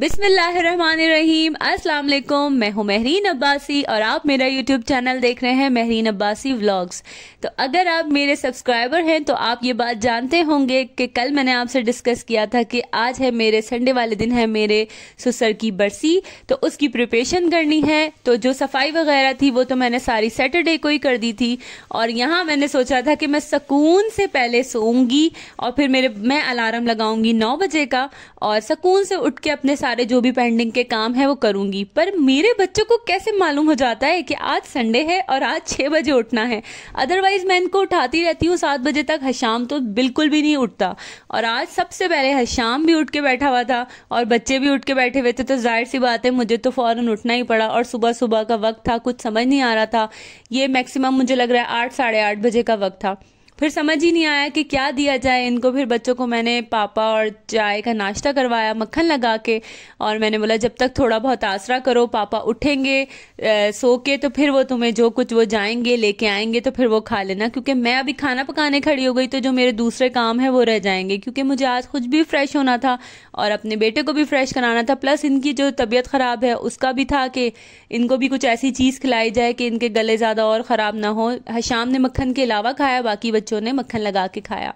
बिस्मिल्लाहिर्रहमानिर्रहीम अस्सलाम वालेकुम मैं हूं महरीन अब्बासी और आप मेरा यूट्यूब चैनल देख रहे हैं महरीन अब्बासी व्लॉग्स तो अगर आप मेरे सब्सक्राइबर हैं तो आप ये बात जानते होंगे कि कल मैंने आपसे डिस्कस किया था कि आज है मेरे संडे वाले दिन है मेरे ससुर की बरसी तो उसकी प्रिपरेशन करनी है तो जो सफाई वगैरह थी वो तो मैंने सारी सैटरडे को ही कर दी थी और यहाँ मैंने सोचा था कि मैं सकून से पहले सोऊंगी और फिर मेरे मैं अलार्म लगाऊंगी नौ बजे का और सकून से उठ के अपने सारे जो भी पेंडिंग के काम है वो करूंगी पर मेरे बच्चों को कैसे मालूम हो जाता है कि आज संडे है और आज छह बजे उठना है अदरवाइज मैं इनको उठाती रहती हूँ सात बजे तक हशाम तो बिल्कुल भी नहीं उठता और आज सबसे पहले हशाम भी उठ के बैठा हुआ था और बच्चे भी उठ के बैठे हुए थे तो जाहिर सी बात है मुझे तो फ़ौरन उठना ही पड़ा और सुबह सुबह का वक्त था कुछ समझ नहीं आ रहा था ये मैक्सिमम मुझे लग रहा है आठ साढ़े आठ बजे का वक्त था फिर समझ ही नहीं आया कि क्या दिया जाए इनको फिर बच्चों को मैंने पापा और चाय का नाश्ता करवाया मक्खन लगा के और मैंने बोला जब तक थोड़ा बहुत आसरा करो पापा उठेंगे सो के तो फिर वो तुम्हें जो कुछ वो जाएंगे लेके आएंगे तो फिर वो खा लेना क्योंकि मैं अभी खाना पकाने खड़ी हो गई तो जो मेरे दूसरे काम है वो रह जाएंगे क्योंकि मुझे आज खुद भी फ्रेश होना था और अपने बेटे को भी फ्रेश कराना था प्लस इनकी जो तबीयत ख़राब है उसका भी था कि इनको भी कुछ ऐसी चीज़ खिलाई जाए कि इनके गले ज़्यादा और ख़राब ना हो शाम ने मक्खन के अलावा खाया बाकी बच्चों ने मक्खन लगा के खाया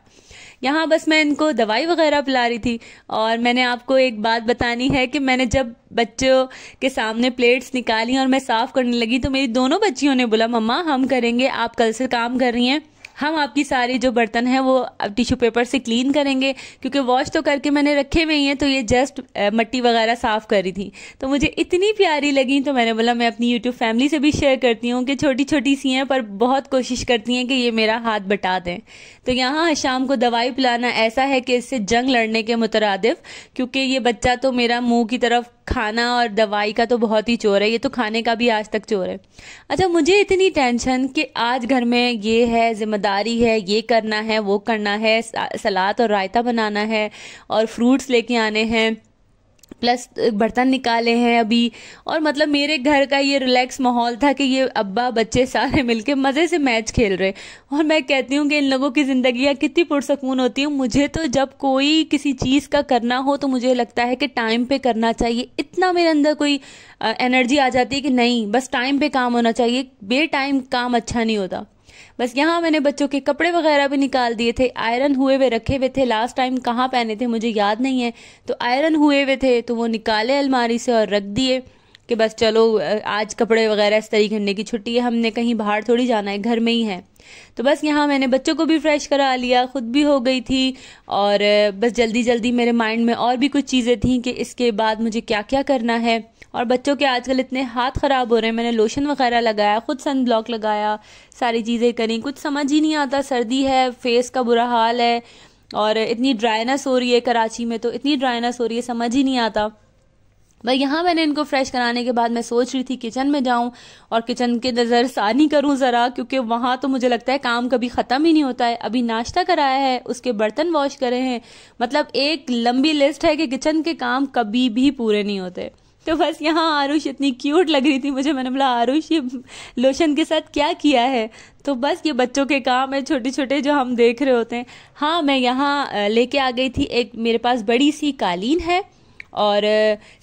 यहाँ बस मैं इनको दवाई वगैरह पिला रही थी और मैंने आपको एक बात बतानी है कि मैंने जब बच्चों के सामने प्लेट्स निकाली और मैं साफ़ करने लगी तो मेरी दोनों बच्चियों ने बोला मम्मा हम करेंगे आप कल से काम कर रही हैं हम आपकी सारी जो बर्तन है वो टिश्यू पेपर से क्लीन करेंगे क्योंकि वॉश तो करके मैंने रखे हुए हैं तो ये जस्ट मट्टी वगैरह साफ़ करी थी तो मुझे इतनी प्यारी लगी तो मैंने बोला मैं अपनी यूट्यूब फैमिली से भी शेयर करती हूँ कि छोटी छोटी सी हैं पर बहुत कोशिश करती हैं कि ये मेरा हाथ बटा दें तो यहाँ शाम को दवाई पिलाना ऐसा है कि इससे जंग लड़ने के मुतरद क्योंकि ये बच्चा तो मेरा मुँह की तरफ खाना और दवाई का तो बहुत ही चोर है ये तो खाने का भी आज तक चोर है अच्छा मुझे इतनी टेंशन कि आज घर में ये है जिम्मेदारी है ये करना है वो करना है सलाद और रायता बनाना है और फ्रूट्स लेके आने हैं प्लस बर्तन निकाले हैं अभी और मतलब मेरे घर का ये रिलैक्स माहौल था कि ये अब्बा बच्चे सारे मिलके मज़े से मैच खेल रहे और मैं कहती हूँ कि इन लोगों की ज़िंदियाँ कितनी पुरसकून होती हूँ मुझे तो जब कोई किसी चीज़ का करना हो तो मुझे लगता है कि टाइम पे करना चाहिए इतना मेरे अंदर कोई एनर्जी आ जाती है कि नहीं बस टाइम पे काम होना चाहिए बे टाइम काम अच्छा नहीं होता बस यहाँ मैंने बच्चों के कपड़े वगैरह भी निकाल दिए थे आयरन हुए हुए रखे हुए थे लास्ट टाइम कहाँ पहने थे मुझे याद नहीं है तो आयरन हुए हुए थे तो वो निकाले अलमारी से और रख दिए कि बस चलो आज कपड़े वगैरह इस तरीके करने की छुट्टी है हमने कहीं बाहर थोड़ी जाना है घर में ही है तो बस यहाँ मैंने बच्चों को भी फ्रेश करा लिया ख़ुद भी हो गई थी और बस जल्दी जल्दी मेरे माइंड में और भी कुछ चीज़ें थी कि इसके बाद मुझे क्या क्या करना है और बच्चों के आजकल इतने हाथ ख़राब हो रहे हैं मैंने लोशन वगैरह लगाया ख़ुद सन ब्लॉक लगाया सारी चीज़ें करी कुछ समझ ही नहीं आता सर्दी है फेस का बुरा हाल है और इतनी ड्राइनेस हो रही है कराची में तो इतनी ड्राइनेस हो रही है समझ ही नहीं आता बस यहाँ मैंने इनको फ्रेश कराने के बाद मैं सोच रही थी किचन में जाऊँ और किचन के नज़र सानी करूँ ज़रा क्योंकि वहाँ तो मुझे लगता है काम कभी ख़त्म ही नहीं होता है अभी नाश्ता कराया है उसके बर्तन वॉश करे हैं मतलब एक लंबी लिस्ट है कि किचन के काम कभी भी पूरे नहीं होते तो बस यहाँ आरुष इतनी क्यूट लग रही थी मुझे मैंने बोला आरुष ये लोशन के साथ क्या किया है तो बस ये बच्चों के काम है छोटे छोटे जो हम देख रहे होते हैं हाँ मैं यहाँ लेके आ गई थी एक मेरे पास बड़ी सी कालीन है और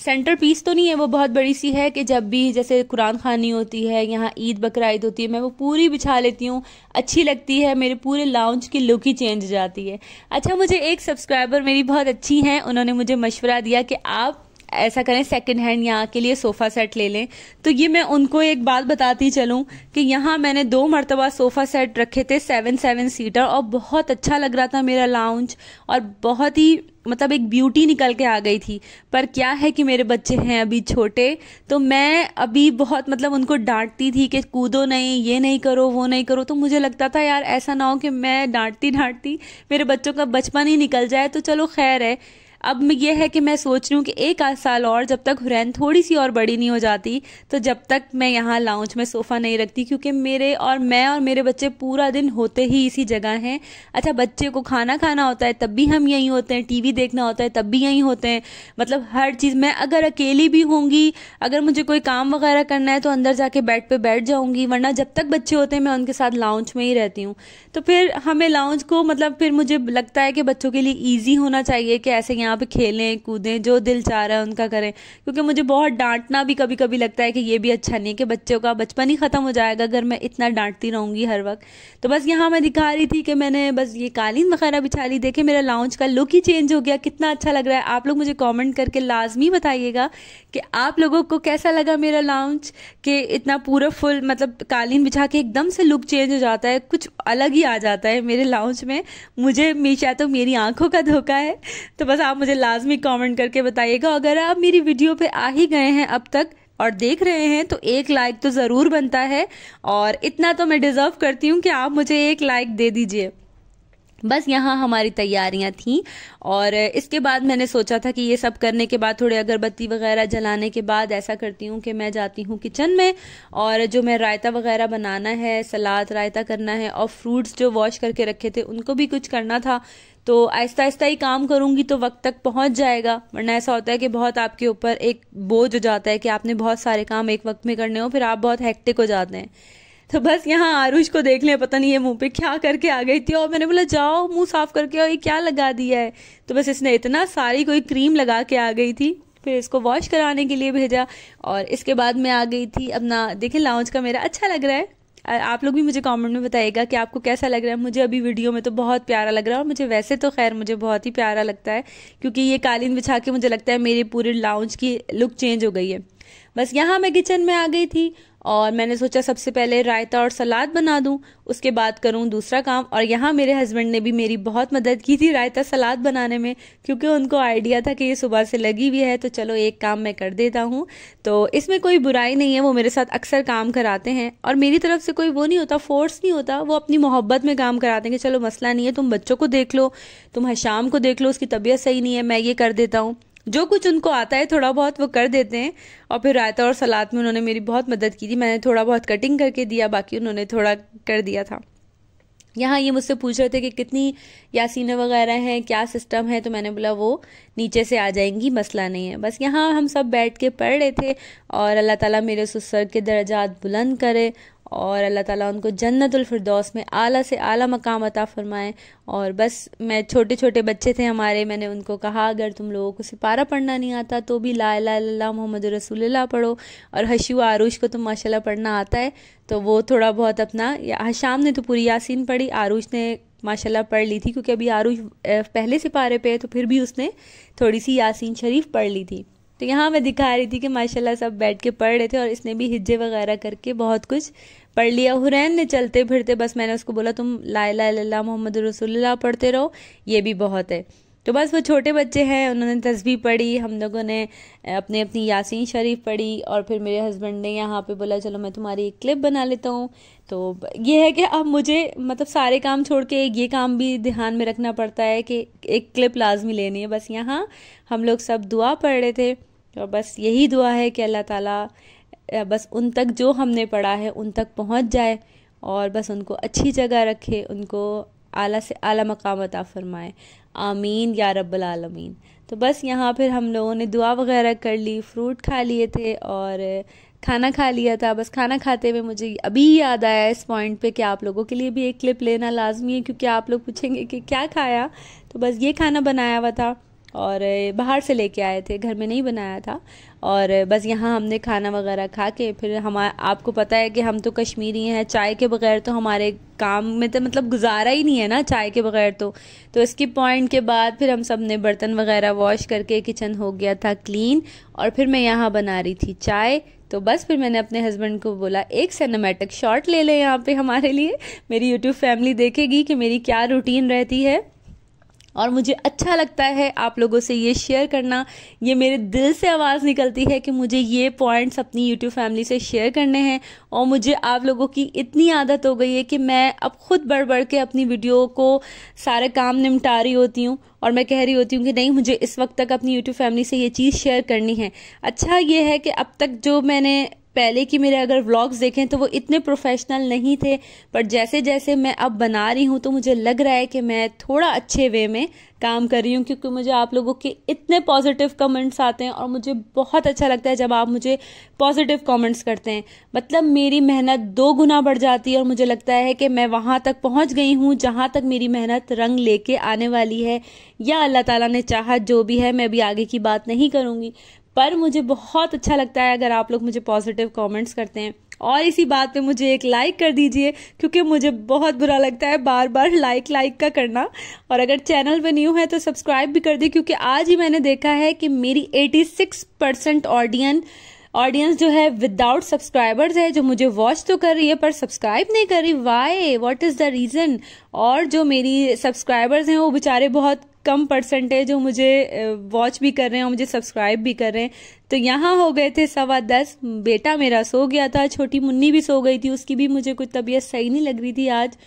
सेंटर पीस तो नहीं है वो बहुत बड़ी सी है कि जब भी जैसे कुरान खानी होती है यहाँ ईद बकर होती है मैं वो पूरी बिछा लेती हूँ अच्छी लगती है मेरे पूरे लाउंज की लुक ही चेंज जाती है अच्छा मुझे एक सब्सक्राइबर मेरी बहुत अच्छी हैं उन्होंने मुझे मशवरा दिया कि आप ऐसा करें सेकंड हैंड यहाँ के लिए सोफ़ा सेट ले लें तो ये मैं उनको एक बात बताती चलूँ कि यहाँ मैंने दो मरतबा सोफ़ा सेट रखे थे सेवन सेवन सीटर और बहुत अच्छा लग रहा था मेरा लाउंज और बहुत ही मतलब एक ब्यूटी निकल के आ गई थी पर क्या है कि मेरे बच्चे हैं अभी छोटे तो मैं अभी बहुत मतलब उनको डांटती थी कि कूदो नहीं ये नहीं करो वो नहीं करो तो मुझे लगता था यार ऐसा ना हो कि मैं डांटती डांटती मेरे बच्चों का बचपन ही निकल जाए तो चलो खैर है अब यह है कि मैं सोच रही हूँ कि एक आध साल और जब तक हुरैन थोड़ी सी और बड़ी नहीं हो जाती तो जब तक मैं यहाँ लाउंज में सोफ़ा नहीं रखती क्योंकि मेरे और मैं और मेरे बच्चे पूरा दिन होते ही इसी जगह हैं अच्छा बच्चे को खाना खाना होता है तब भी हम यहीं होते हैं टी देखना होता है तब भी यहीं होते हैं मतलब हर चीज़ मैं अगर अकेली भी होंगी अगर मुझे कोई काम वगैरह करना है तो अंदर जाके बेड पर बैठ जाऊँगी वरना जब तक बच्चे होते हैं मैं उनके साथ लाउंज में ही रहती हूँ तो फिर हमें लाउंज को मतलब फिर मुझे लगता है कि बच्चों के लिए ईजी होना चाहिए कि ऐसे यहाँ पे खेलें कूदें जो दिल चाह रहा है उनका करें क्योंकि मुझे बहुत डांटना भी कभी कभी लगता है कि ये भी अच्छा नहीं है कि बच्चों का बचपन ही ख़त्म हो जाएगा अगर मैं इतना डांटती रहूँगी हर वक्त तो बस यहाँ मैं दिखा रही थी कि मैंने बस ये कालीन वगैरह बिछा ली देखे मेरा लाउंज का लुक ही चेंज हो गया कितना अच्छा लग रहा है आप लोग मुझे कॉमेंट करके लाजमी बताइएगा कि आप लोगों को कैसा लगा मेरा लाउंज कि इतना पूरा फुल मतलब कालीन बिछा के एकदम से लुक चेंज हो जाता है कुछ अलग ही आ जाता है मेरे लाउंज में मुझे मीशा तो मेरी आंखों का धोखा है तो बस आप आप मुझे लाजमी कमेंट करके बताइएगा अगर आप मेरी वीडियो पे आ ही गए हैं अब तक और देख रहे हैं तो एक लाइक तो ज़रूर बनता है और इतना तो मैं डिज़र्व करती हूँ कि आप मुझे एक लाइक दे दीजिए बस यहाँ हमारी तैयारियाँ थीं और इसके बाद मैंने सोचा था कि ये सब करने के बाद थोड़े अगरबत्ती वगैरह जलाने के बाद ऐसा करती हूँ कि मैं जाती हूँ किचन में और जो मैं रायता वगैरह बनाना है सलाद रायता करना है और फ्रूट्स जो वॉश करके रखे थे उनको भी कुछ करना था तो आहिस्ता आहिस्ता ही काम करूँगी तो वक्त तक पहुँच जाएगा वरना ऐसा होता है कि बहुत आपके ऊपर एक बोझ हो जाता है कि आपने बहुत सारे काम एक वक्त में करने हो फिर आप बहुत हैक्टिक हो जाते हैं तो बस यहाँ आरुष को देख लें पता नहीं ये मुंह पे क्या करके आ गई थी और मैंने बोला जाओ मुंह साफ करके और ये क्या लगा दिया है तो बस इसने इतना सारी कोई क्रीम लगा के आ गई थी फिर इसको वॉश कराने के लिए भेजा और इसके बाद मैं आ गई थी अपना देखें लाउंज का मेरा अच्छा लग रहा है आप लोग भी मुझे कमेंट में बताइएगा कि आपको कैसा लग रहा है मुझे अभी वीडियो में तो बहुत प्यारा लग रहा है और मुझे वैसे तो खैर मुझे बहुत ही प्यारा लगता है क्योंकि ये कालीन बिछा के मुझे लगता है मेरी पूरी लाउंज की लुक चेंज हो गई है बस यहाँ मैं किचन में आ गई थी और मैंने सोचा सबसे पहले रायता और सलाद बना दूँ उसके बाद करूँ दूसरा काम और यहाँ मेरे हस्बैंड ने भी मेरी बहुत मदद की थी रायता सलाद बनाने में क्योंकि उनको आइडिया था कि ये सुबह से लगी हुई है तो चलो एक काम मैं कर देता हूँ तो इसमें कोई बुराई नहीं है वो मेरे साथ अक्सर काम कराते हैं और मेरी तरफ से कोई वो नहीं होता फोर्स नहीं होता वो अपनी मोहब्बत में काम कराते हैं कि चलो मसला नहीं है तुम बच्चों को देख लो तुम शाम को देख लो उसकी तबीयत सही नहीं है मैं ये कर देता हूँ जो कुछ उनको आता है थोड़ा बहुत वो कर देते हैं और फिर रायता और सलाद में उन्होंने मेरी बहुत मदद की थी मैंने थोड़ा बहुत कटिंग करके दिया बाकी उन्होंने थोड़ा कर दिया था यहाँ ये मुझसे पूछ रहे थे कि कितनी यासीन वगैरह हैं क्या सिस्टम है तो मैंने बोला वो नीचे से आ जाएंगी मसला नहीं है बस यहाँ हम सब बैठ के पढ़ रहे थे और अल्लाह ताला मेरे सुसर के दर्जात बुलंद करे और अल्लाह ताला उनको जन्नतफरदौस में आला से आला मकाम अता फरमाएं और बस मैं छोटे छोटे बच्चे थे हमारे मैंने उनको कहा अगर तुम लोगों को सिपारा पढ़ना नहीं आता तो भी ला ला मोहम्मद रसूलुल्लाह पढ़ो और हशु आरूश को तो माशाल्लाह पढ़ना आता है तो वो थोड़ा बहुत अपना हशाम ने तो पूरी यासिन पढ़ी आरूश ने माशाल्लाह पढ़ ली थी क्योंकि अभी आरूश पहले सिपारे पे है तो फिर भी उसने थोड़ी सी यासिन शरीफ पढ़ ली थी तो यहाँ मैं दिखा रही थी कि माशाल्लाह सब बैठ के पढ़ रहे थे और इसने भी हिज्जे वगैरह करके बहुत कुछ पढ़ लिया हुरैन ने चलते फिरते बस मैंने उसको बोला तुम ला ला मोहम्मद रसोल्ला पढ़ते रहो ये भी बहुत है तो बस वो छोटे बच्चे हैं उन्होंने तस्वीर पढ़ी हम लोगों ने अपनी अपनी यासीन शरीफ पढ़ी और फिर मेरे हस्बैंड ने यहाँ पे बोला चलो मैं तुम्हारी एक क्लिप बना लेता हूँ तो ये है कि अब मुझे मतलब सारे काम छोड़ के ये काम भी ध्यान में रखना पड़ता है कि एक क्लिप लाजमी लेनी है बस यहाँ हम लोग सब दुआ पढ़ रहे थे और बस यही दुआ है कि अल्लाह ताला बस उन तक जो हमने पढ़ा है उन तक पहुँच जाए और बस उनको अच्छी जगह रखे उनको आला से आला मकाम अता फरमाए आमीन या आलमीन तो बस यहाँ फिर हम लोगों ने दुआ वगैरह कर ली फ्रूट खा लिए थे और खाना खा लिया था बस खाना खाते हुए मुझे अभी याद आया इस पॉइंट पे कि आप लोगों के लिए भी एक क्लिप लेना लाजमी है क्योंकि आप लोग पूछेंगे कि क्या खाया तो बस ये खाना बनाया हुआ था और बाहर से लेके आए थे घर में नहीं बनाया था और बस यहाँ हमने खाना वगैरह खा के फिर हम आपको पता है कि हम तो कश्मीरी हैं चाय के बगैर तो हमारे काम में तो मतलब गुजारा ही नहीं है ना चाय के बगैर तो तो इसकी पॉइंट के बाद फिर हम सब ने बर्तन वगैरह वॉश करके किचन हो गया था क्लीन और फिर मैं यहाँ बना रही थी चाय तो बस फिर मैंने अपने हस्बैंड को बोला एक सिनेमेटिक शॉट ले लें यहाँ पे हमारे लिए मेरी यूट्यूब फैमिली देखेगी कि मेरी क्या रूटीन रहती है और मुझे अच्छा लगता है आप लोगों से ये शेयर करना ये मेरे दिल से आवाज़ निकलती है कि मुझे ये पॉइंट्स अपनी यूट्यूब फैमिली से शेयर करने हैं और मुझे आप लोगों की इतनी आदत हो गई है कि मैं अब खुद बढ़ बढ़ के अपनी वीडियो को सारे काम निपटा रही होती हूँ और मैं कह रही होती हूँ कि नहीं मुझे इस वक्त तक अपनी यूट्यूब फैमिली से ये चीज़ शेयर करनी है अच्छा ये है कि अब तक जो मैंने पहले की मेरे अगर व्लॉग्स देखें तो वो इतने प्रोफेशनल नहीं थे पर जैसे जैसे मैं अब बना रही हूँ तो मुझे लग रहा है कि मैं थोड़ा अच्छे वे में काम कर रही हूँ क्योंकि मुझे आप लोगों के इतने पॉजिटिव कमेंट्स आते हैं और मुझे बहुत अच्छा लगता है जब आप मुझे पॉजिटिव कमेंट्स करते हैं मतलब मेरी मेहनत दो गुना बढ़ जाती है और मुझे लगता है कि मैं वहाँ तक पहुँच गई हूँ जहाँ तक मेरी मेहनत रंग लेके आने वाली है या अल्लाह ताला ने चाहा जो भी है मैं अभी आगे की बात नहीं करूँगी पर मुझे बहुत अच्छा लगता है अगर आप लोग मुझे पॉजिटिव कमेंट्स करते हैं और इसी बात पे मुझे एक लाइक कर दीजिए क्योंकि मुझे बहुत बुरा लगता है बार बार लाइक लाइक का करना और अगर चैनल पर न्यू है तो सब्सक्राइब भी कर दें क्योंकि आज ही मैंने देखा है कि मेरी 86 परसेंट ऑडियंस ऑडियंस जो है विदाउट सब्सक्राइबर्स है जो मुझे वॉच तो कर रही है पर सब्सक्राइब नहीं कर रही why what is the reason और जो मेरी सब्सक्राइबर्स हैं वो बेचारे बहुत कम परसेंटेज जो मुझे वॉच भी कर रहे हैं और मुझे सब्सक्राइब भी कर रहे हैं तो यहाँ हो गए थे सवा दस बेटा मेरा सो गया था छोटी मुन्नी भी सो गई थी उसकी भी मुझे कुछ तबीयत सही नहीं लग रही थी आज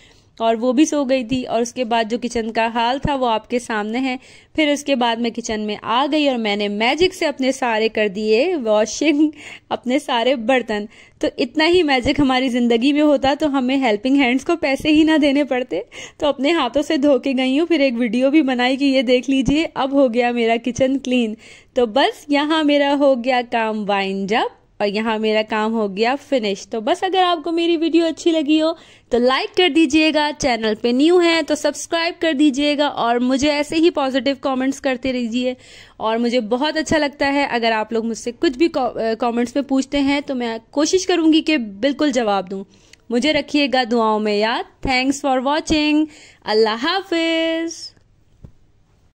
और वो भी सो गई थी और उसके बाद जो किचन का हाल था वो आपके सामने है फिर उसके बाद मैं किचन में आ गई और मैंने मैजिक से अपने सारे कर दिए वॉशिंग अपने सारे बर्तन तो इतना ही मैजिक हमारी ज़िंदगी में होता तो हमें हेल्पिंग हैंड्स को पैसे ही ना देने पड़ते तो अपने हाथों से धो के गई हूँ फिर एक वीडियो भी बनाई कि ये देख लीजिए अब हो गया मेरा किचन क्लीन तो बस यहाँ मेरा हो गया काम वाइंड अप और यहाँ मेरा काम हो गया फिनिश तो बस अगर आपको मेरी वीडियो अच्छी लगी हो तो लाइक कर दीजिएगा चैनल पे न्यू है तो सब्सक्राइब कर दीजिएगा और मुझे ऐसे ही पॉजिटिव कमेंट्स करते रहिए और मुझे बहुत अच्छा लगता है अगर आप लोग मुझसे कुछ भी कमेंट्स में पूछते हैं तो मैं कोशिश करूँगी कि बिल्कुल जवाब दूँ मुझे रखिएगा दुआओं में याद थैंक्स फॉर वॉचिंग अल्लाह हाफिज़